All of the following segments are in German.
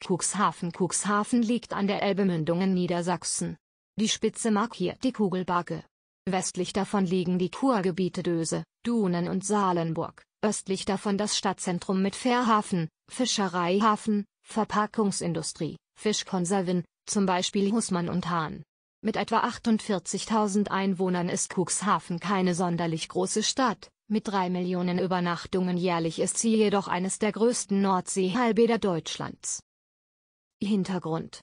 Cuxhaven Cuxhaven liegt an der Elbemündung in Niedersachsen. Die Spitze markiert die Kugelbake. Westlich davon liegen die Kurgebiete Döse, Dunen und Salenburg, östlich davon das Stadtzentrum mit Fährhafen, Fischereihafen, Verpackungsindustrie, Fischkonserven, zum Beispiel Hussmann und Hahn. Mit etwa 48.000 Einwohnern ist Cuxhaven keine sonderlich große Stadt, mit drei Millionen Übernachtungen jährlich ist sie jedoch eines der größten Nordseehalbäder Deutschlands. Hintergrund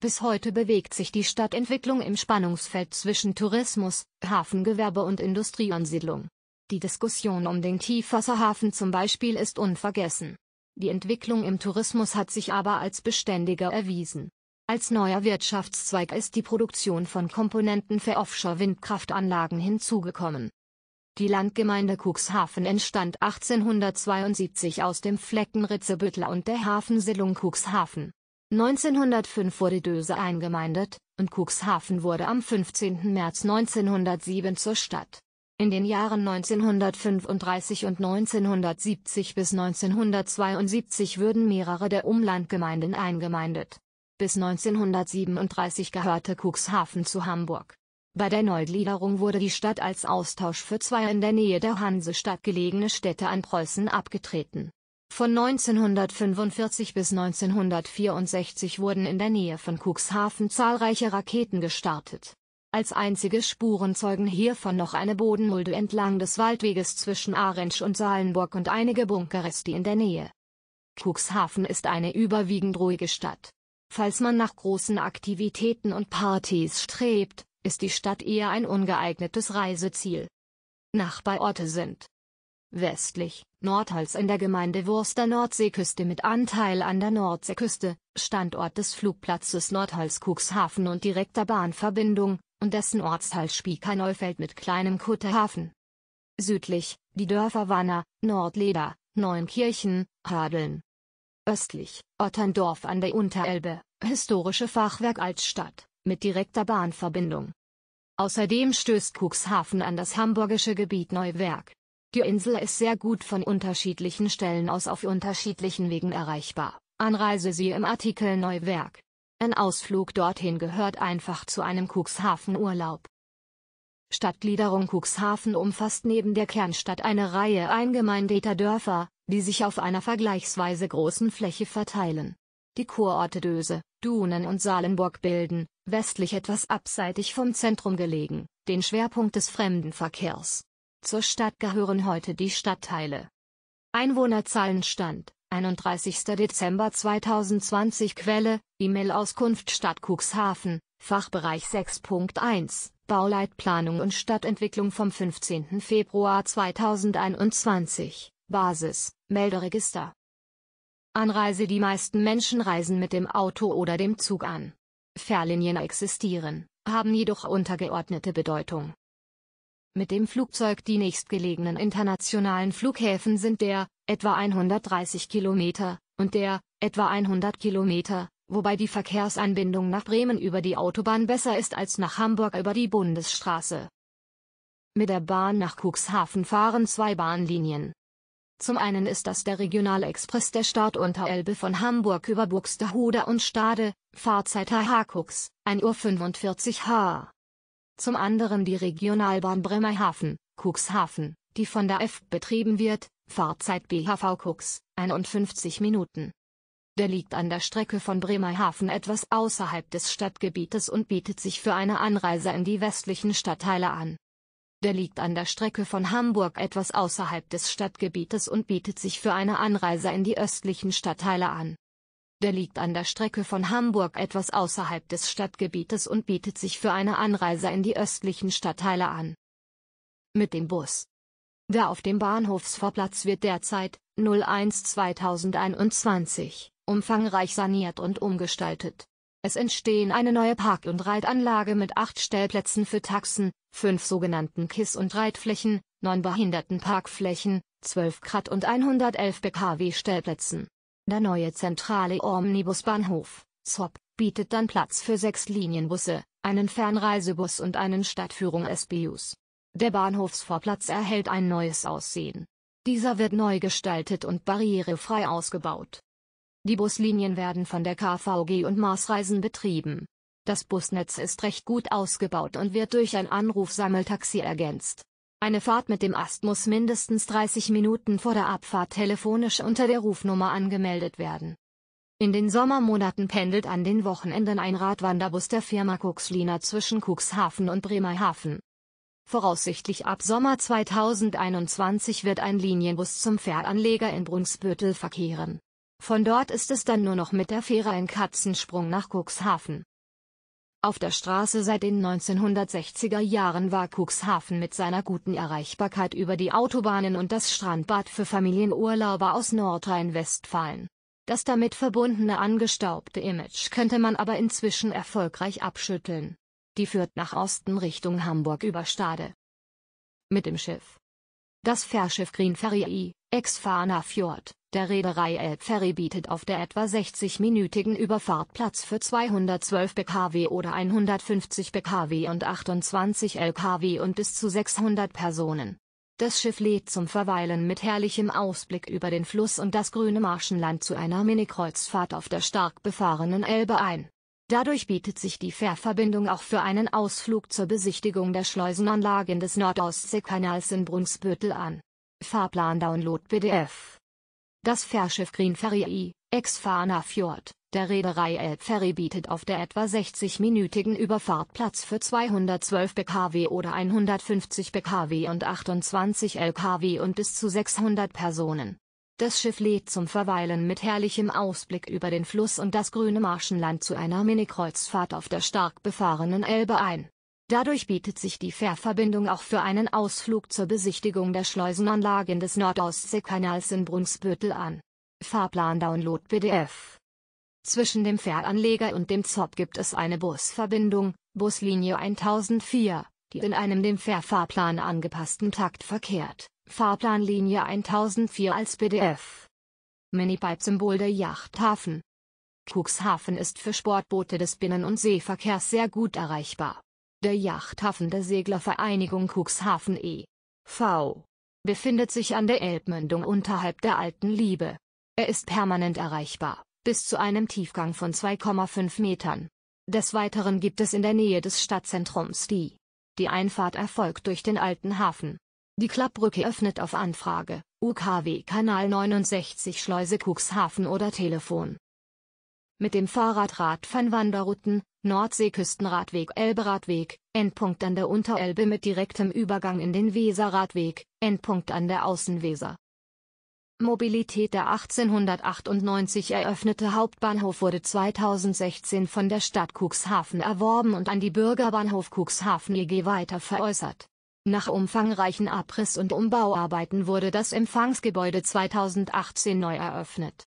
bis heute bewegt sich die Stadtentwicklung im Spannungsfeld zwischen Tourismus, Hafengewerbe und Industrieansiedlung. Die Diskussion um den Tiefwasserhafen zum Beispiel ist unvergessen. Die Entwicklung im Tourismus hat sich aber als beständiger erwiesen. Als neuer Wirtschaftszweig ist die Produktion von Komponenten für Offshore-Windkraftanlagen hinzugekommen. Die Landgemeinde Cuxhaven entstand 1872 aus dem Flecken Ritzebüttler und der Hafensiedlung Cuxhaven. 1905 wurde Döse eingemeindet, und Cuxhaven wurde am 15. März 1907 zur Stadt. In den Jahren 1935 und 1970 bis 1972 würden mehrere der Umlandgemeinden eingemeindet. Bis 1937 gehörte Cuxhaven zu Hamburg. Bei der Neugliederung wurde die Stadt als Austausch für zwei in der Nähe der Hansestadt gelegene Städte an Preußen abgetreten von 1945 bis 1964 wurden in der Nähe von Cuxhaven zahlreiche Raketen gestartet. Als einzige Spuren zeugen hiervon noch eine Bodenmulde entlang des Waldweges zwischen Arensch und Salenburg und einige Bunkerreste in der Nähe. Cuxhaven ist eine überwiegend ruhige Stadt. Falls man nach großen Aktivitäten und Partys strebt, ist die Stadt eher ein ungeeignetes Reiseziel. Nachbarorte sind Westlich, Nordhals in der Gemeinde Wurster Nordseeküste mit Anteil an der Nordseeküste, Standort des Flugplatzes Nordhals Cuxhaven und direkter Bahnverbindung, und dessen Ortsteil Spieker-Neufeld mit kleinem Kutterhafen. Südlich, die Dörfer Wanner, Nordleder, Neunkirchen, Hadeln. Östlich, Otterndorf an der Unterelbe, historische Fachwerk Altstadt, mit direkter Bahnverbindung. Außerdem stößt Cuxhaven an das hamburgische Gebiet Neuwerk. Die Insel ist sehr gut von unterschiedlichen Stellen aus auf unterschiedlichen Wegen erreichbar. Anreise sie im Artikel Neuwerk. Ein Ausflug dorthin gehört einfach zu einem Cuxhaven-Urlaub. Stadtgliederung Cuxhaven umfasst neben der Kernstadt eine Reihe eingemeindeter Dörfer, die sich auf einer vergleichsweise großen Fläche verteilen. Die Kurorte Döse, Dunen und Salenburg bilden, westlich etwas abseitig vom Zentrum gelegen, den Schwerpunkt des Fremdenverkehrs. Zur Stadt gehören heute die Stadtteile. Einwohnerzahlenstand 31. Dezember 2020 Quelle, E-Mail-Auskunft Stadt Cuxhaven, Fachbereich 6.1, Bauleitplanung und Stadtentwicklung vom 15. Februar 2021, Basis, Melderegister. Anreise Die meisten Menschen reisen mit dem Auto oder dem Zug an. Fährlinien existieren, haben jedoch untergeordnete Bedeutung. Mit dem Flugzeug die nächstgelegenen internationalen Flughäfen sind der, etwa 130 Kilometer, und der, etwa 100 Kilometer, wobei die Verkehrsanbindung nach Bremen über die Autobahn besser ist als nach Hamburg über die Bundesstraße. Mit der Bahn nach Cuxhaven fahren zwei Bahnlinien. Zum einen ist das der Regionalexpress der Start unter Elbe von Hamburg über Buxtehude und Stade, Fahrzeit HH Cux, 1.45 Uhr. H zum anderen die Regionalbahn Bremerhaven, Cuxhaven, die von der F betrieben wird, Fahrzeit BHV Cux, 51 Minuten. Der liegt an der Strecke von Bremerhaven etwas außerhalb des Stadtgebietes und bietet sich für eine Anreise in die westlichen Stadtteile an. Der liegt an der Strecke von Hamburg etwas außerhalb des Stadtgebietes und bietet sich für eine Anreise in die östlichen Stadtteile an. Der liegt an der Strecke von Hamburg etwas außerhalb des Stadtgebietes und bietet sich für eine Anreise in die östlichen Stadtteile an. Mit dem Bus. Der auf dem Bahnhofsvorplatz wird derzeit 01 2021 umfangreich saniert und umgestaltet. Es entstehen eine neue Park- und Reitanlage mit acht Stellplätzen für Taxen, fünf sogenannten Kiss- und Reitflächen, neun Behindertenparkflächen, zwölf Grad und 111 BKW Stellplätzen. Der neue zentrale Omnibusbahnhof, SOP, bietet dann Platz für sechs Linienbusse, einen Fernreisebus und einen Stadtführung-SBUs. Der Bahnhofsvorplatz erhält ein neues Aussehen. Dieser wird neu gestaltet und barrierefrei ausgebaut. Die Buslinien werden von der KVG und Marsreisen betrieben. Das Busnetz ist recht gut ausgebaut und wird durch ein Anrufsammeltaxi ergänzt. Eine Fahrt mit dem Ast muss mindestens 30 Minuten vor der Abfahrt telefonisch unter der Rufnummer angemeldet werden. In den Sommermonaten pendelt an den Wochenenden ein Radwanderbus der Firma Cuxliner zwischen Cuxhaven und Bremerhaven. Voraussichtlich ab Sommer 2021 wird ein Linienbus zum Fähranleger in Brunsbüttel verkehren. Von dort ist es dann nur noch mit der Fähre ein Katzensprung nach Cuxhaven. Auf der Straße seit den 1960er Jahren war Cuxhaven mit seiner guten Erreichbarkeit über die Autobahnen und das Strandbad für Familienurlauber aus Nordrhein-Westfalen. Das damit verbundene angestaubte Image könnte man aber inzwischen erfolgreich abschütteln. Die führt nach Osten Richtung Hamburg über Stade. Mit dem Schiff. Das Fährschiff Green Ferry I, ex Fjord, der Reederei Elbferry bietet auf der etwa 60-minütigen Überfahrt Platz für 212 Bkw oder 150 Bkw und 28 Lkw und bis zu 600 Personen. Das Schiff lädt zum Verweilen mit herrlichem Ausblick über den Fluss und das grüne Marschenland zu einer Minikreuzfahrt auf der stark befahrenen Elbe ein. Dadurch bietet sich die Fährverbindung auch für einen Ausflug zur Besichtigung der Schleusenanlagen des Nordostseekanals in Brunsbüttel an. Fahrplan Download PDF das Fährschiff Green Ferry I, ex-Fahner Fjord, der Reederei Elb Ferry bietet auf der etwa 60-minütigen Überfahrt Platz für 212 bkw oder 150 bkw und 28 lkw und bis zu 600 Personen. Das Schiff lädt zum Verweilen mit herrlichem Ausblick über den Fluss und das grüne Marschenland zu einer Minikreuzfahrt auf der stark befahrenen Elbe ein. Dadurch bietet sich die Fährverbindung auch für einen Ausflug zur Besichtigung der Schleusenanlagen des Nordostseekanals in Brunsbüttel an. Fahrplan Download PDF Zwischen dem Fähranleger und dem ZOP gibt es eine Busverbindung, Buslinie 1004, die in einem dem Fährfahrplan angepassten Takt verkehrt, Fahrplanlinie 1004 als PDF. Minipipe-Symbol der Yachthafen Cuxhaven ist für Sportboote des Binnen- und Seeverkehrs sehr gut erreichbar. Der Yachthafen der Seglervereinigung Cuxhaven e.V. befindet sich an der Elbmündung unterhalb der Alten Liebe. Er ist permanent erreichbar, bis zu einem Tiefgang von 2,5 Metern. Des Weiteren gibt es in der Nähe des Stadtzentrums die. Die Einfahrt erfolgt durch den Alten Hafen. Die Klappbrücke öffnet auf Anfrage, UKW Kanal 69 Schleuse Cuxhaven oder Telefon. Mit dem Fahrrad Radfernwanderrouten, Nordseeküstenradweg Elberadweg, Endpunkt an der Unterelbe mit direktem Übergang in den Weserradweg, Endpunkt an der Außenweser. Mobilität Der 1898 eröffnete Hauptbahnhof wurde 2016 von der Stadt Cuxhaven erworben und an die Bürgerbahnhof Cuxhaven EG weiter veräußert. Nach umfangreichen Abriss- und Umbauarbeiten wurde das Empfangsgebäude 2018 neu eröffnet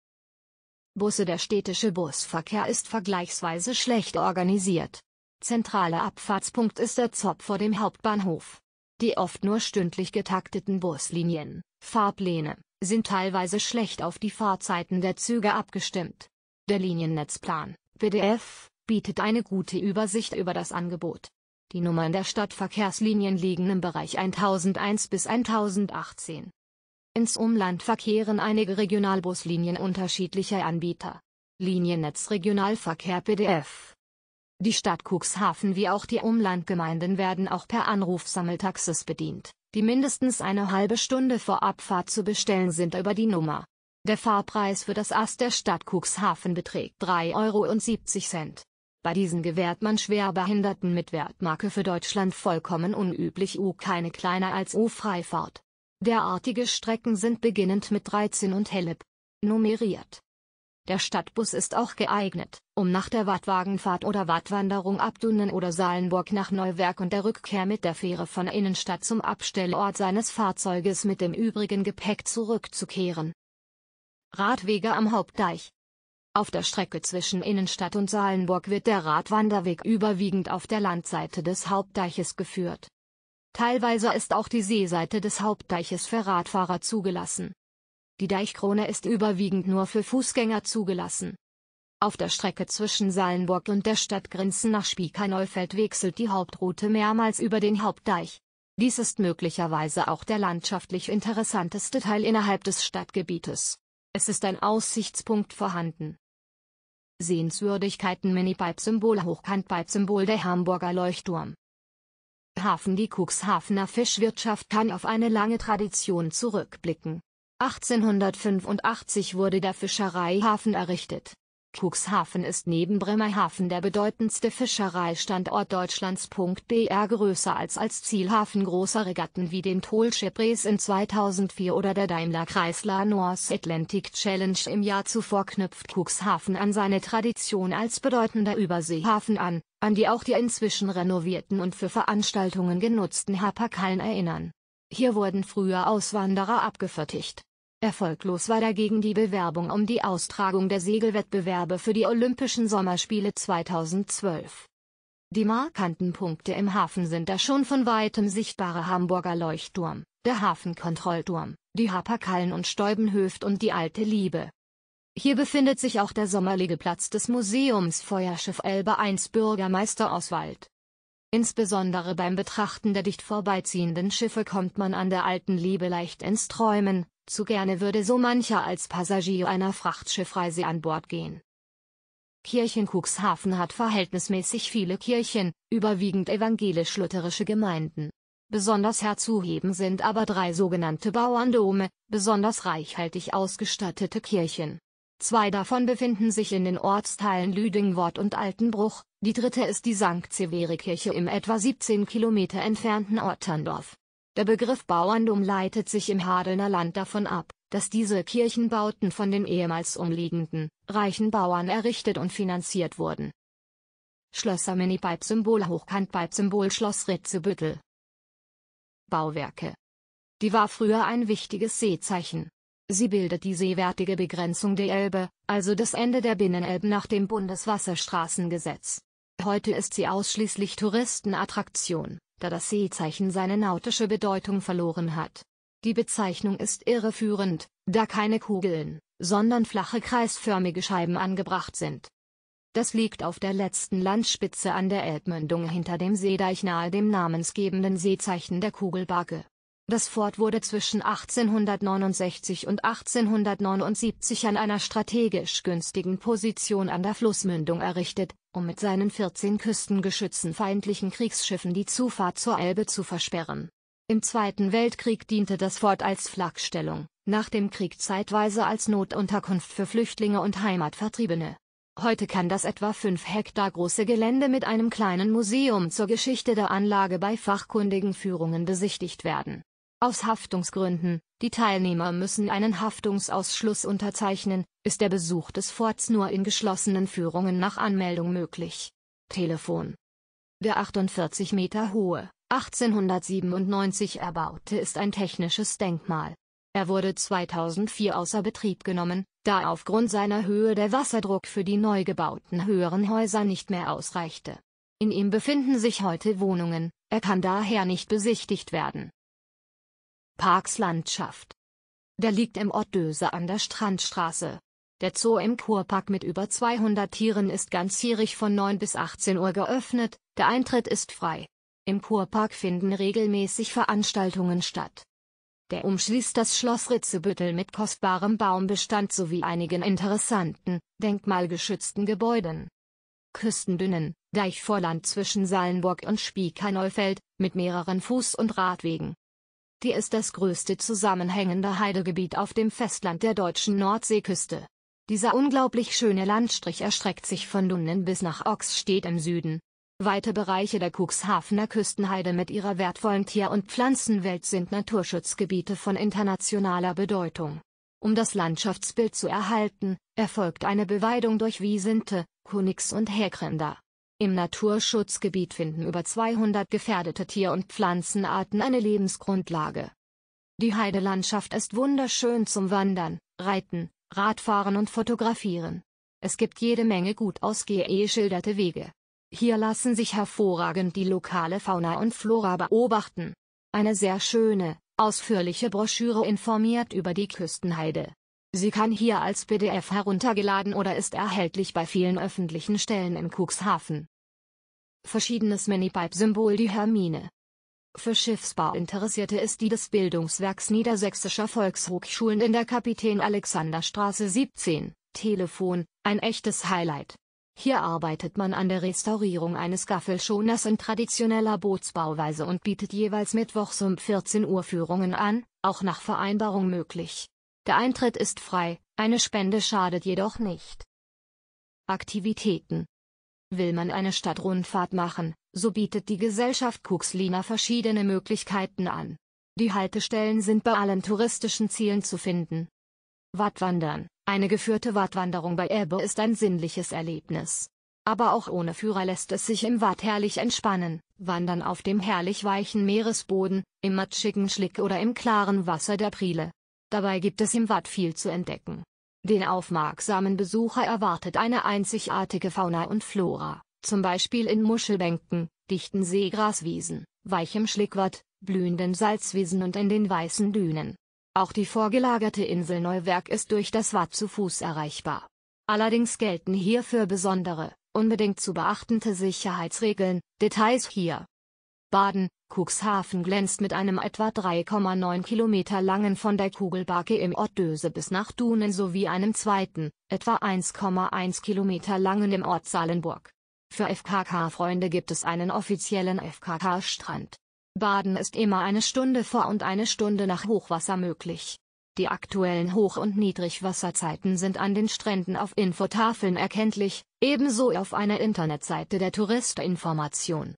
Busse Der städtische Busverkehr ist vergleichsweise schlecht organisiert. Zentraler Abfahrtspunkt ist der Zopf vor dem Hauptbahnhof. Die oft nur stündlich getakteten Buslinien, Fahrpläne, sind teilweise schlecht auf die Fahrzeiten der Züge abgestimmt. Der Liniennetzplan, PDF, bietet eine gute Übersicht über das Angebot. Die Nummern der Stadtverkehrslinien liegen im Bereich 1001 bis 1018. Ins Umland verkehren einige Regionalbuslinien unterschiedlicher Anbieter. Liniennetz Regionalverkehr PDF. Die Stadt Cuxhaven wie auch die Umlandgemeinden werden auch per Anrufsammeltaxis bedient, die mindestens eine halbe Stunde vor Abfahrt zu bestellen sind über die Nummer. Der Fahrpreis für das Ast der Stadt Cuxhaven beträgt 3,70 Euro. Bei diesen gewährt man Schwerbehinderten mit Wertmarke für Deutschland vollkommen unüblich U keine kleiner als U-Freifahrt. Derartige Strecken sind beginnend mit 13 und Helleb nummeriert. Der Stadtbus ist auch geeignet, um nach der Wattwagenfahrt oder Wattwanderung ab Dunnen oder Saalenburg nach Neuwerk und der Rückkehr mit der Fähre von Innenstadt zum Abstellort seines Fahrzeuges mit dem übrigen Gepäck zurückzukehren. Radwege am Hauptdeich Auf der Strecke zwischen Innenstadt und Saalenburg wird der Radwanderweg überwiegend auf der Landseite des Hauptdeiches geführt Teilweise ist auch die Seeseite des Hauptdeiches für Radfahrer zugelassen. Die Deichkrone ist überwiegend nur für Fußgänger zugelassen. Auf der Strecke zwischen Salenburg und der Stadtgrenzen nach spieker wechselt die Hauptroute mehrmals über den Hauptdeich. Dies ist möglicherweise auch der landschaftlich interessanteste Teil innerhalb des Stadtgebietes. Es ist ein Aussichtspunkt vorhanden. Sehenswürdigkeiten Minipipe-Symbol Hochkant-Pipe-Symbol der Hamburger Leuchtturm Hafen Die Cuxhavener Fischwirtschaft kann auf eine lange Tradition zurückblicken. 1885 wurde der Fischereihafen errichtet Cuxhaven ist neben Bremerhaven der bedeutendste Fischereistandort Deutschlands. BR größer als als Zielhafen großer Regatten wie den Tolship in 2004 oder der Daimler Chrysler North Atlantic Challenge im Jahr zuvor knüpft Cuxhaven an seine Tradition als bedeutender Überseehafen an, an die auch die inzwischen renovierten und für Veranstaltungen genutzten Haperkallen erinnern. Hier wurden früher Auswanderer abgefertigt Erfolglos war dagegen die Bewerbung um die Austragung der Segelwettbewerbe für die Olympischen Sommerspiele 2012. Die markanten Punkte im Hafen sind der schon von weitem sichtbare Hamburger Leuchtturm, der Hafenkontrollturm, die Haperkallen und Stäubenhöft und die Alte Liebe. Hier befindet sich auch der Sommerliegeplatz des Museums Feuerschiff Elbe 1 Bürgermeister Oswald. Insbesondere beim Betrachten der dicht vorbeiziehenden Schiffe kommt man an der alten Liebe leicht ins Träumen, zu gerne würde so mancher als Passagier einer Frachtschiffreise an Bord gehen. Kirchen Cuxhaven hat verhältnismäßig viele Kirchen, überwiegend evangelisch-lutherische Gemeinden. Besonders herzuheben sind aber drei sogenannte Bauerndome, besonders reichhaltig ausgestattete Kirchen. Zwei davon befinden sich in den Ortsteilen Lüdingwort und Altenbruch, die dritte ist die St. Severi-Kirche im etwa 17 Kilometer entfernten Otterndorf. Der Begriff Bauerndom leitet sich im Hadelner Land davon ab, dass diese Kirchenbauten von den ehemals umliegenden, reichen Bauern errichtet und finanziert wurden. Schlösser Mini-Pipe-Symbol Hochkant-Pipe-Symbol Schloss Ritzebüttel Bauwerke Die war früher ein wichtiges Seezeichen. Sie bildet die seewertige Begrenzung der Elbe, also das Ende der Binnenelben nach dem Bundeswasserstraßengesetz. Heute ist sie ausschließlich Touristenattraktion da das Seezeichen seine nautische Bedeutung verloren hat. Die Bezeichnung ist irreführend, da keine Kugeln, sondern flache kreisförmige Scheiben angebracht sind. Das liegt auf der letzten Landspitze an der Elbmündung hinter dem Seedeich nahe dem namensgebenden Seezeichen der Kugelbarke. Das Fort wurde zwischen 1869 und 1879 an einer strategisch günstigen Position an der Flussmündung errichtet, um mit seinen 14 Küstengeschützen feindlichen Kriegsschiffen die Zufahrt zur Elbe zu versperren. Im Zweiten Weltkrieg diente das Fort als Flakstellung, nach dem Krieg zeitweise als Notunterkunft für Flüchtlinge und Heimatvertriebene. Heute kann das etwa 5 Hektar große Gelände mit einem kleinen Museum zur Geschichte der Anlage bei fachkundigen Führungen besichtigt werden aus Haftungsgründen, die Teilnehmer müssen einen Haftungsausschluss unterzeichnen, ist der Besuch des Forts nur in geschlossenen Führungen nach Anmeldung möglich. Telefon. Der 48 Meter hohe, 1897 erbaute ist ein technisches Denkmal. Er wurde 2004 außer Betrieb genommen, da aufgrund seiner Höhe der Wasserdruck für die neu gebauten höheren Häuser nicht mehr ausreichte. In ihm befinden sich heute Wohnungen, er kann daher nicht besichtigt werden. Parkslandschaft. Der liegt im Ort Döse an der Strandstraße. Der Zoo im Kurpark mit über 200 Tieren ist ganzjährig von 9 bis 18 Uhr geöffnet, der Eintritt ist frei. Im Kurpark finden regelmäßig Veranstaltungen statt. Der umschließt das Schloss Ritzebüttel mit kostbarem Baumbestand sowie einigen interessanten, denkmalgeschützten Gebäuden. Küstendünnen, Deichvorland zwischen Sallenburg und Spiekerneufeld, mit mehreren Fuß- und Radwegen. Die ist das größte zusammenhängende Heidegebiet auf dem Festland der deutschen Nordseeküste. Dieser unglaublich schöne Landstrich erstreckt sich von Dunnen bis nach Ockstedt im Süden. Weite Bereiche der Cuxhavener Küstenheide mit ihrer wertvollen Tier- und Pflanzenwelt sind Naturschutzgebiete von internationaler Bedeutung. Um das Landschaftsbild zu erhalten, erfolgt eine Beweidung durch Wiesente, Kunigs und Häkränder. Im Naturschutzgebiet finden über 200 gefährdete Tier- und Pflanzenarten eine Lebensgrundlage. Die Heidelandschaft ist wunderschön zum Wandern, Reiten, Radfahren und Fotografieren. Es gibt jede Menge gut ausgeschilderte Wege. Hier lassen sich hervorragend die lokale Fauna und Flora beobachten. Eine sehr schöne, ausführliche Broschüre informiert über die Küstenheide. Sie kann hier als PDF heruntergeladen oder ist erhältlich bei vielen öffentlichen Stellen in Cuxhaven. Verschiedenes Minipipe-Symbol Die Hermine für Schiffsbauinteressierte ist die des Bildungswerks Niedersächsischer Volkshochschulen in der Kapitän-Alexander-Straße 17, Telefon, ein echtes Highlight. Hier arbeitet man an der Restaurierung eines Gaffelschoners in traditioneller Bootsbauweise und bietet jeweils mittwochs um 14 Uhr Führungen an, auch nach Vereinbarung möglich. Der Eintritt ist frei, eine Spende schadet jedoch nicht. Aktivitäten Will man eine Stadtrundfahrt machen, so bietet die Gesellschaft Kuxlina verschiedene Möglichkeiten an. Die Haltestellen sind bei allen touristischen Zielen zu finden. Wattwandern Eine geführte Wattwanderung bei Ebbe ist ein sinnliches Erlebnis. Aber auch ohne Führer lässt es sich im Watt herrlich entspannen, wandern auf dem herrlich weichen Meeresboden, im matschigen Schlick oder im klaren Wasser der Priele, Dabei gibt es im Watt viel zu entdecken. Den aufmerksamen Besucher erwartet eine einzigartige Fauna und Flora, zum Beispiel in Muschelbänken, dichten Seegraswiesen, weichem Schlickwatt, blühenden Salzwiesen und in den weißen Dünen. Auch die vorgelagerte Insel Neuwerk ist durch das Watt zu Fuß erreichbar. Allerdings gelten hierfür besondere, unbedingt zu beachtende Sicherheitsregeln, Details hier. Baden, Cuxhaven glänzt mit einem etwa 3,9 Kilometer langen von der Kugelbarke im Ort Döse bis nach Dunen sowie einem zweiten, etwa 1,1 Kilometer langen im Ort Salenburg. Für FKK-Freunde gibt es einen offiziellen FKK-Strand. Baden ist immer eine Stunde vor und eine Stunde nach Hochwasser möglich. Die aktuellen Hoch- und Niedrigwasserzeiten sind an den Stränden auf Infotafeln erkenntlich, ebenso auf einer Internetseite der Touristinformation.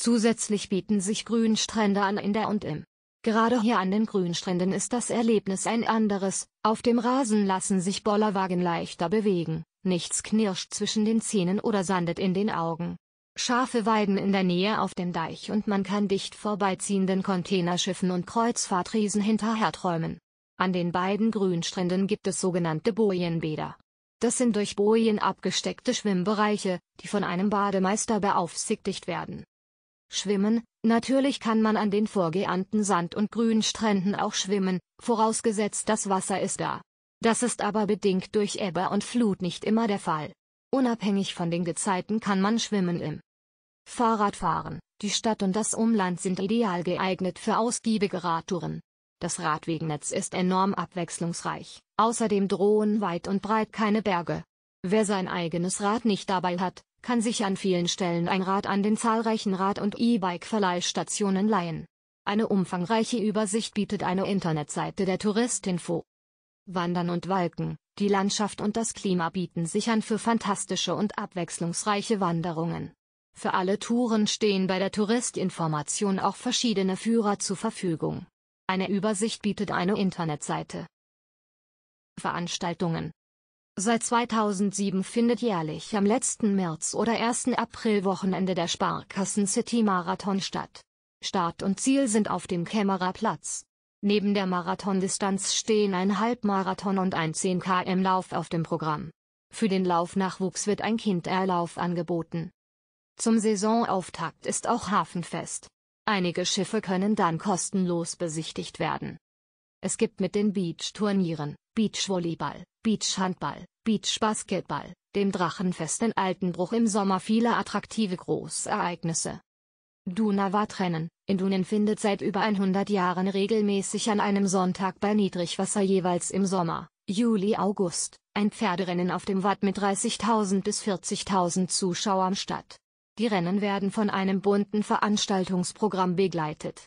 Zusätzlich bieten sich Grünstrände an in der und im. Gerade hier an den Grünstränden ist das Erlebnis ein anderes, auf dem Rasen lassen sich Bollerwagen leichter bewegen, nichts knirscht zwischen den Zähnen oder sandet in den Augen. Schafe weiden in der Nähe auf dem Deich und man kann dicht vorbeiziehenden Containerschiffen und Kreuzfahrtriesen träumen. An den beiden Grünstränden gibt es sogenannte Bojenbäder. Das sind durch Bojen abgesteckte Schwimmbereiche, die von einem Bademeister beaufsichtigt werden. Schwimmen, natürlich kann man an den vorgeahnten Sand- und Grünstränden auch schwimmen, vorausgesetzt das Wasser ist da. Das ist aber bedingt durch Ebbe und Flut nicht immer der Fall. Unabhängig von den Gezeiten kann man schwimmen im Fahrradfahren. Die Stadt und das Umland sind ideal geeignet für ausgiebige Radtouren. Das Radwegenetz ist enorm abwechslungsreich, außerdem drohen weit und breit keine Berge. Wer sein eigenes Rad nicht dabei hat, kann sich an vielen Stellen ein Rad an den zahlreichen Rad- und E-Bike-Verleihstationen leihen. Eine umfangreiche Übersicht bietet eine Internetseite der Touristinfo. Wandern und Walken, die Landschaft und das Klima bieten sich an für fantastische und abwechslungsreiche Wanderungen. Für alle Touren stehen bei der Touristinformation auch verschiedene Führer zur Verfügung. Eine Übersicht bietet eine Internetseite. Veranstaltungen Seit 2007 findet jährlich am letzten März oder 1. April-Wochenende der Sparkassen City Marathon statt. Start und Ziel sind auf dem Kämmerer Platz. Neben der Marathondistanz stehen ein Halbmarathon und ein 10 km Lauf auf dem Programm. Für den Laufnachwuchs wird ein Kinderlauf angeboten. Zum Saisonauftakt ist auch Hafenfest. Einige Schiffe können dann kostenlos besichtigt werden. Es gibt mit den beach Beachturnieren, Beachvolleyball, Beachhandball, Beachbasketball, dem Drachenfest in Altenbruch im Sommer viele attraktive Großereignisse. dunava in Dunen findet seit über 100 Jahren regelmäßig an einem Sonntag bei Niedrigwasser jeweils im Sommer, Juli-August, ein Pferderennen auf dem Watt mit 30.000 bis 40.000 Zuschauern statt. Die Rennen werden von einem bunten Veranstaltungsprogramm begleitet.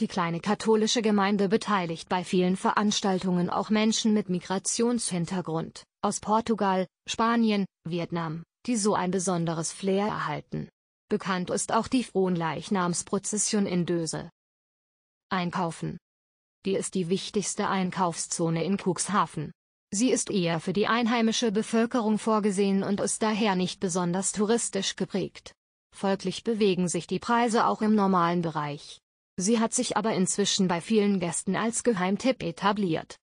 Die kleine katholische Gemeinde beteiligt bei vielen Veranstaltungen auch Menschen mit Migrationshintergrund, aus Portugal, Spanien, Vietnam, die so ein besonderes Flair erhalten. Bekannt ist auch die Fronleichnamsprozession in Döse. Einkaufen. Die ist die wichtigste Einkaufszone in Cuxhaven. Sie ist eher für die einheimische Bevölkerung vorgesehen und ist daher nicht besonders touristisch geprägt. Folglich bewegen sich die Preise auch im normalen Bereich. Sie hat sich aber inzwischen bei vielen Gästen als Geheimtipp etabliert.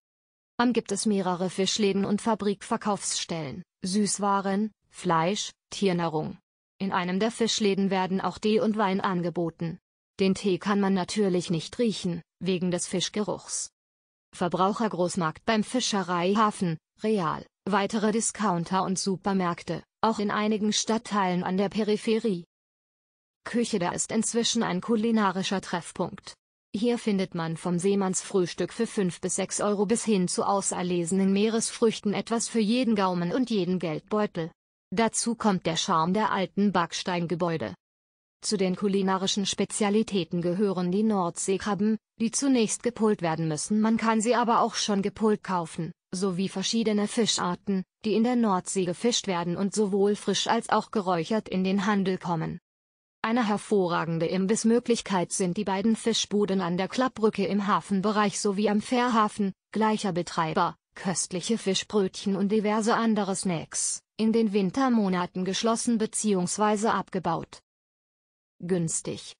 Am gibt es mehrere Fischläden und Fabrikverkaufsstellen, Süßwaren, Fleisch, Tiernahrung. In einem der Fischläden werden auch Tee und Wein angeboten. Den Tee kann man natürlich nicht riechen, wegen des Fischgeruchs. Verbrauchergroßmarkt beim Fischereihafen, Real, weitere Discounter und Supermärkte, auch in einigen Stadtteilen an der Peripherie. Küche da ist inzwischen ein kulinarischer Treffpunkt. Hier findet man vom Seemannsfrühstück für 5 bis 6 Euro bis hin zu auserlesenen Meeresfrüchten etwas für jeden Gaumen und jeden Geldbeutel. Dazu kommt der Charme der alten Backsteingebäude. Zu den kulinarischen Spezialitäten gehören die Nordseekrabben, die zunächst gepult werden müssen, man kann sie aber auch schon gepult kaufen, sowie verschiedene Fischarten, die in der Nordsee gefischt werden und sowohl frisch als auch geräuchert in den Handel kommen. Eine hervorragende Imbissmöglichkeit sind die beiden Fischbuden an der Klappbrücke im Hafenbereich sowie am Fährhafen, gleicher Betreiber, köstliche Fischbrötchen und diverse andere Snacks, in den Wintermonaten geschlossen bzw. abgebaut. Günstig.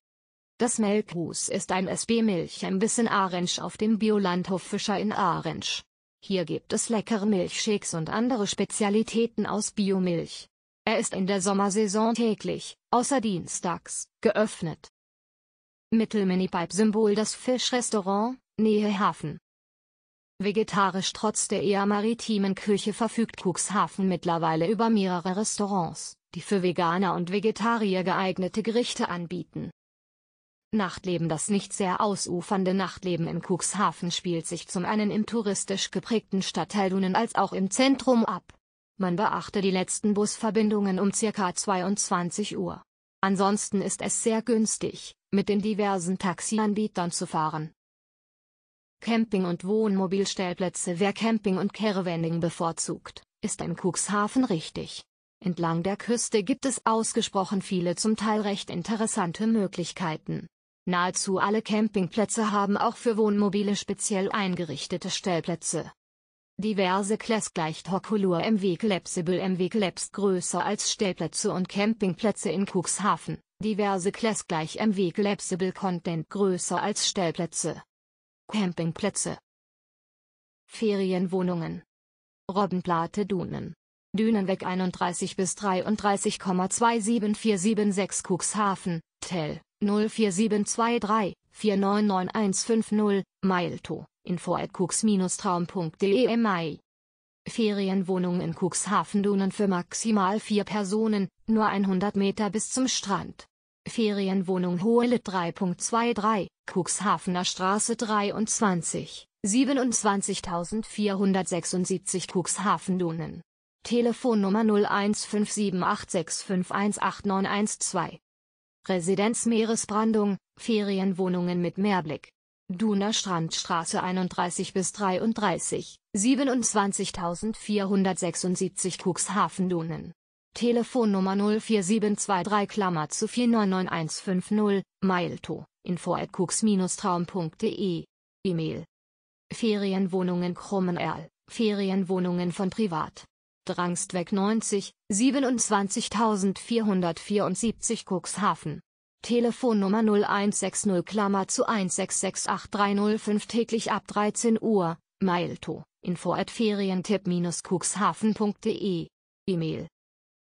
Das Melkhus ist ein sb milch imbiss in Arensch auf dem Biolandhof Fischer in Arensch. Hier gibt es leckere Milchshakes und andere Spezialitäten aus Biomilch. Er ist in der Sommersaison täglich, außer dienstags, geöffnet. mittelminipipe symbol das Fischrestaurant, Nähe Hafen. Vegetarisch trotz der eher maritimen Küche verfügt Cuxhaven mittlerweile über mehrere Restaurants, die für Veganer und Vegetarier geeignete Gerichte anbieten. Nachtleben Das nicht sehr ausufernde Nachtleben in Cuxhaven spielt sich zum einen im touristisch geprägten Stadtteil Dunen als auch im Zentrum ab. Man beachte die letzten Busverbindungen um ca. 22 Uhr. Ansonsten ist es sehr günstig, mit den diversen Taxianbietern zu fahren. Camping- und Wohnmobilstellplätze Wer Camping und Caravanning bevorzugt, ist im Cuxhaven richtig. Entlang der Küste gibt es ausgesprochen viele zum Teil recht interessante Möglichkeiten. Nahezu alle Campingplätze haben auch für Wohnmobile speziell eingerichtete Stellplätze. Diverse Class gleicht Hokulur MW Collapsible MW Collapsed größer als Stellplätze und Campingplätze in Cuxhaven. Diverse Class gleich MW Collapsible Content größer als Stellplätze. Campingplätze. Ferienwohnungen. Robbenplatte Dunen. Dünenweg 31 bis 33,27446 Cuxhaven, Tell. 04723 499150, Mailto, info at cooks-traum.de MI. Ferienwohnung in Cuxhaven Dunen für maximal vier Personen, nur 100 Meter bis zum Strand. Ferienwohnung Hohle 3.23, Cuxhavener Straße 23, 27476 Cuxhaven Dunen. Telefonnummer 015786518912 Residenz Meeresbrandung, Ferienwohnungen mit Meerblick. Duner Strandstraße 31 bis 33, 27476 Cuxhaven Dunen. Telefonnummer 04723 Klammer zu 499150, Mailto, info at traumde E-Mail. Ferienwohnungen Krummenerl, Ferienwohnungen von Privat. Drangstweg 90, 27474 Cuxhaven. Telefonnummer 0160 Klammer zu 1668305 täglich ab 13 Uhr, Mailto, info at ferientipp-cuxhaven.de. E-Mail.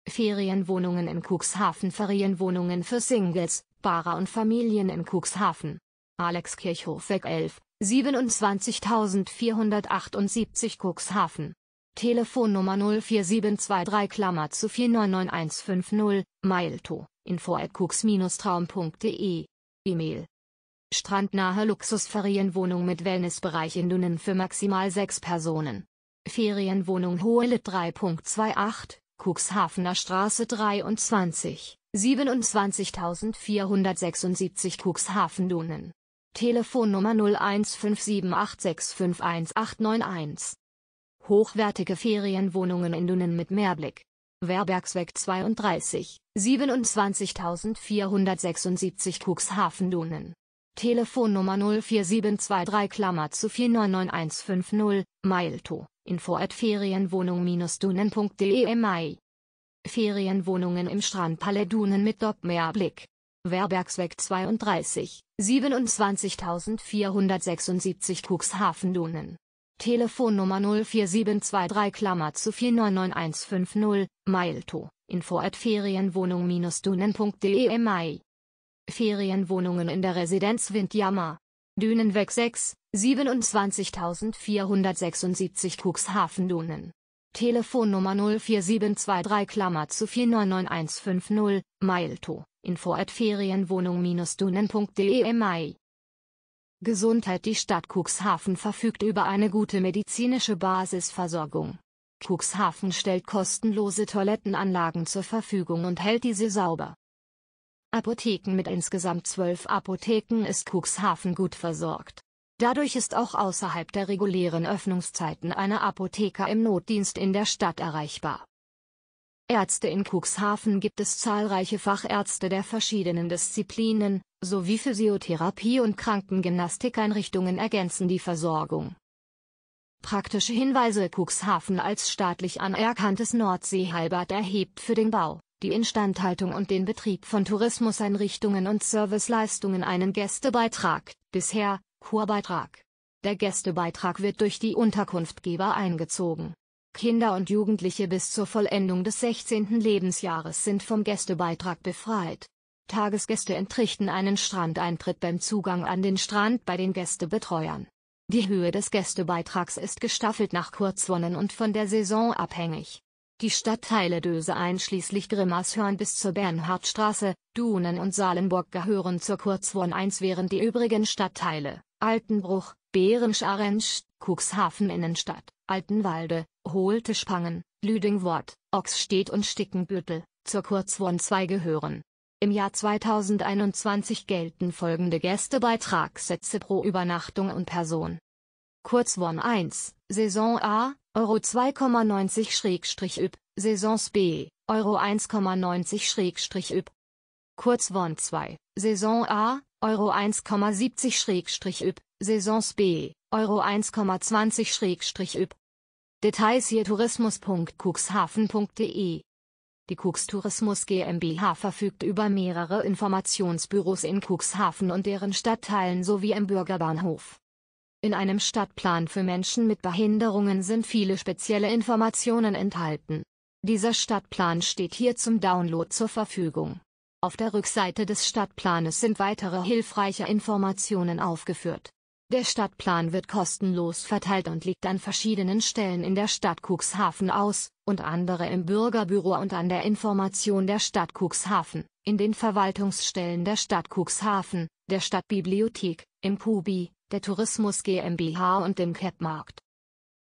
Ferienwohnungen in Cuxhaven Ferienwohnungen für Singles, Barer und Familien in Cuxhaven. Alex Kirchhoff 11, 27478 Cuxhaven. Telefonnummer 04723 Klammer zu 499150, Mailto, info at traumde E-Mail. Strandnahe Luxusferienwohnung mit Wellnessbereich in Dünnen für maximal 6 Personen. Ferienwohnung Hohe 3.28, Cuxhavener Straße 23, 27476 Cuxhaven Dünnen. Telefonnummer 01578651891 hochwertige Ferienwohnungen in Dünnen mit Meerblick. Werbergsweg 32, 27476 Cuxhaven Dunen. Telefonnummer 04723 Klammer zu 499150, Mailto, info at ferienwohnung-dunen.de Mai. Ferienwohnungen im Strandpalais Dunen mit Doppmeerblick. Werbergsweg 32, 27476 Cuxhaven Dunen. Telefonnummer 04723 Klammer zu 499150, Mailto, info at ferienwohnung-dünen.de Mai. Ferienwohnungen in der Residenz Windjammer. Dünenweg 6, 27476 Cuxhaven Dünen. Telefonnummer 04723 Klammer zu 499150, Mailto, info at ferienwohnung-dünen.de Mai. Gesundheit Die Stadt Cuxhaven verfügt über eine gute medizinische Basisversorgung. Cuxhaven stellt kostenlose Toilettenanlagen zur Verfügung und hält diese sauber. Apotheken mit insgesamt zwölf Apotheken ist Cuxhaven gut versorgt. Dadurch ist auch außerhalb der regulären Öffnungszeiten eine Apotheker im Notdienst in der Stadt erreichbar. Ärzte in Cuxhaven gibt es zahlreiche Fachärzte der verschiedenen Disziplinen, sowie Physiotherapie und Krankengymnastikeinrichtungen ergänzen die Versorgung. Praktische Hinweise Cuxhaven als staatlich anerkanntes Nordseeheilbad erhebt für den Bau, die Instandhaltung und den Betrieb von Tourismuseinrichtungen und Serviceleistungen einen Gästebeitrag, bisher Kurbeitrag. Der Gästebeitrag wird durch die Unterkunftgeber eingezogen. Kinder und Jugendliche bis zur Vollendung des 16. Lebensjahres sind vom Gästebeitrag befreit. Tagesgäste entrichten einen Strandeintritt beim Zugang an den Strand bei den Gästebetreuern. Die Höhe des Gästebeitrags ist gestaffelt nach Kurzwonnen und von der Saison abhängig. Die Stadtteile Döse einschließlich Grimmershörn bis zur Bernhardstraße, Dunen und Salenburg gehören zur Kurzwon 1 während die übrigen Stadtteile Altenbruch, Behrensch-Arensch, Cuxhaven Innenstadt, Altenwalde, holte Spangen, Lüdingwort, Ochsstedt und Stickenbüttel, zur Kurzwohnzei gehören. Im Jahr 2021 gelten folgende Gästebeitragssätze pro Übernachtung und Person. Kurzworn 1, Saison A, Euro 2,90-Üb, Saisons B, Euro 1,90-Üb. Kurzworn 2, Saison A, Euro 1,70-Üb, Saisons B, Euro 1,20-Üb. Details hier tourismus.cuxhaven.de Die Cux Tourismus GmbH verfügt über mehrere Informationsbüros in Cuxhaven und deren Stadtteilen sowie im Bürgerbahnhof. In einem Stadtplan für Menschen mit Behinderungen sind viele spezielle Informationen enthalten. Dieser Stadtplan steht hier zum Download zur Verfügung. Auf der Rückseite des Stadtplanes sind weitere hilfreiche Informationen aufgeführt. Der Stadtplan wird kostenlos verteilt und liegt an verschiedenen Stellen in der Stadt Cuxhaven aus, und andere im Bürgerbüro und an der Information der Stadt Cuxhaven, in den Verwaltungsstellen der Stadt Cuxhaven, der Stadtbibliothek, im Pubi, der Tourismus GmbH und dem Capmarkt.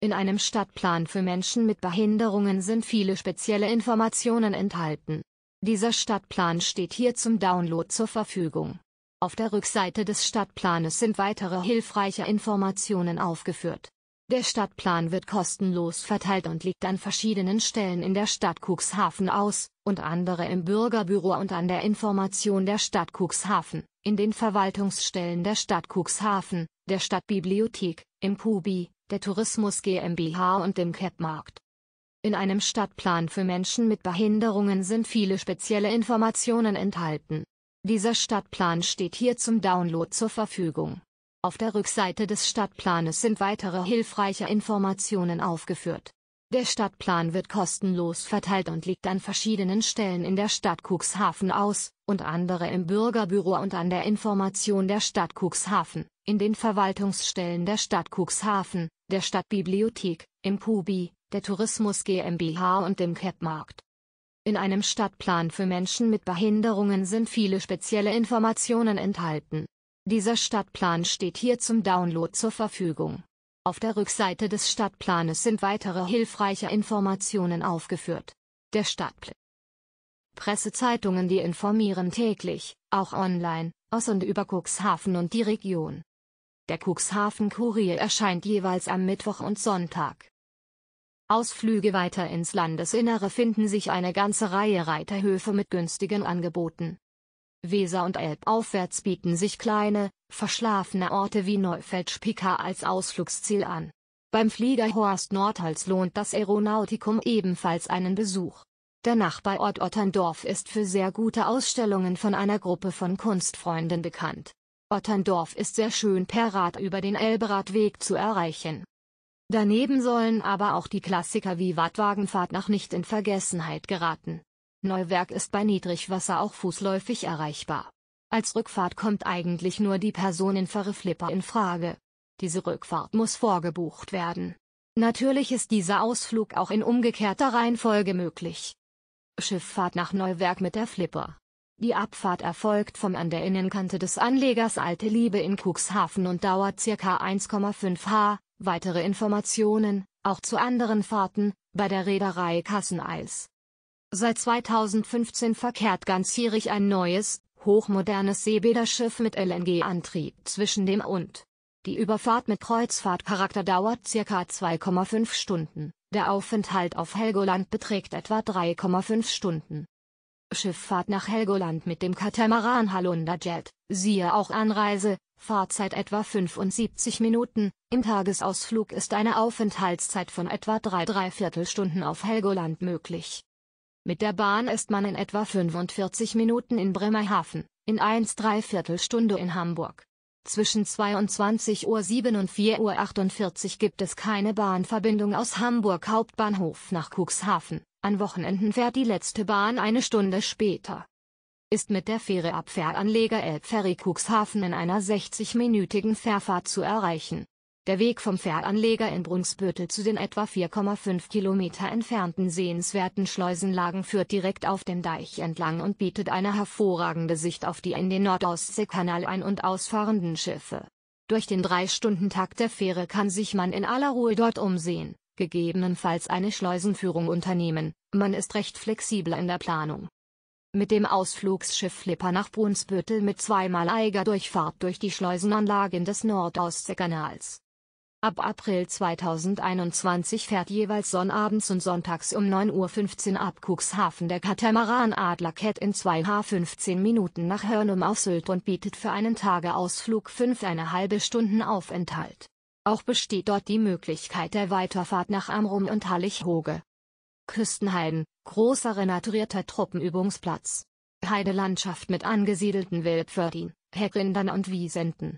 In einem Stadtplan für Menschen mit Behinderungen sind viele spezielle Informationen enthalten. Dieser Stadtplan steht hier zum Download zur Verfügung. Auf der Rückseite des Stadtplanes sind weitere hilfreiche Informationen aufgeführt. Der Stadtplan wird kostenlos verteilt und liegt an verschiedenen Stellen in der Stadt Cuxhaven aus, und andere im Bürgerbüro und an der Information der Stadt Cuxhaven, in den Verwaltungsstellen der Stadt Cuxhaven, der Stadtbibliothek, im PUBI, der Tourismus GmbH und dem Capmarkt. In einem Stadtplan für Menschen mit Behinderungen sind viele spezielle Informationen enthalten. Dieser Stadtplan steht hier zum Download zur Verfügung. Auf der Rückseite des Stadtplanes sind weitere hilfreiche Informationen aufgeführt. Der Stadtplan wird kostenlos verteilt und liegt an verschiedenen Stellen in der Stadt Cuxhaven aus, und andere im Bürgerbüro und an der Information der Stadt Cuxhaven, in den Verwaltungsstellen der Stadt Cuxhaven, der Stadtbibliothek, im PUBI, der Tourismus GmbH und dem Capmarkt. In einem Stadtplan für Menschen mit Behinderungen sind viele spezielle Informationen enthalten. Dieser Stadtplan steht hier zum Download zur Verfügung. Auf der Rückseite des Stadtplanes sind weitere hilfreiche Informationen aufgeführt. Der Stadtplan. Pressezeitungen, die informieren täglich, auch online, aus und über Cuxhaven und die Region. Der Cuxhaven Kurier erscheint jeweils am Mittwoch und Sonntag. Ausflüge weiter ins Landesinnere finden sich eine ganze Reihe Reiterhöfe mit günstigen Angeboten. Weser und Elbaufwärts bieten sich kleine, verschlafene Orte wie Neufeldspicker als Ausflugsziel an. Beim Flieger Horst Nordhals lohnt das Aeronautikum ebenfalls einen Besuch. Der Nachbarort Otterndorf ist für sehr gute Ausstellungen von einer Gruppe von Kunstfreunden bekannt. Otterndorf ist sehr schön per Rad über den Elberadweg zu erreichen. Daneben sollen aber auch die Klassiker wie Wattwagenfahrt noch nicht in Vergessenheit geraten. Neuwerk ist bei Niedrigwasser auch fußläufig erreichbar. Als Rückfahrt kommt eigentlich nur die Personenfahre flipper in Frage. Diese Rückfahrt muss vorgebucht werden. Natürlich ist dieser Ausflug auch in umgekehrter Reihenfolge möglich. Schifffahrt nach Neuwerk mit der Flipper. Die Abfahrt erfolgt vom an der Innenkante des Anlegers Alte Liebe in Cuxhaven und dauert ca. 1,5 h, Weitere Informationen, auch zu anderen Fahrten, bei der Reederei Kasseneis. Seit 2015 verkehrt ganzjährig ein neues, hochmodernes Seebäderschiff mit LNG-Antrieb zwischen dem und. Die Überfahrt mit Kreuzfahrtcharakter dauert ca. 2,5 Stunden, der Aufenthalt auf Helgoland beträgt etwa 3,5 Stunden. Schifffahrt nach Helgoland mit dem Katamaran Halunder Jet, siehe auch Anreise, Fahrzeit etwa 75 Minuten, im Tagesausflug ist eine Aufenthaltszeit von etwa 3 Viertelstunden auf Helgoland möglich. Mit der Bahn ist man in etwa 45 Minuten in Bremerhaven, in 1 Viertelstunde in Hamburg. Zwischen 22.07 Uhr und 4.48 Uhr gibt es keine Bahnverbindung aus Hamburg Hauptbahnhof nach Cuxhaven. An Wochenenden fährt die letzte Bahn eine Stunde später. Ist mit der Fähre ab Fähranleger Elbferry Cuxhaven in einer 60-minütigen Fährfahrt zu erreichen. Der Weg vom Fähranleger in Brunsbüttel zu den etwa 4,5 Kilometer entfernten sehenswerten Schleusenlagen führt direkt auf dem Deich entlang und bietet eine hervorragende Sicht auf die in den Nordostseekanal ein- und ausfahrenden Schiffe. Durch den 3-Stunden-Takt der Fähre kann sich man in aller Ruhe dort umsehen gegebenenfalls eine Schleusenführung unternehmen, man ist recht flexibel in der Planung. Mit dem Ausflugsschiff Flipper nach Brunsbüttel mit zweimaliger Durchfahrt durch die Schleusenanlagen des Nordostseekanals. Ab April 2021 fährt jeweils sonnabends und sonntags um 9.15 Uhr ab Cuxhaven der Katamaran Adler Cat in 2h 15 Minuten nach Hörnum auf Sylt und bietet für einen Tageausflug 5 eine halbe Stunden Aufenthalt. Auch besteht dort die Möglichkeit der Weiterfahrt nach Amrum und Hallig-Hoge. Küstenheiden, großer renaturierter Truppenübungsplatz. Heidelandschaft mit angesiedelten Wildpferdien, Heckrindern und Wiesenten.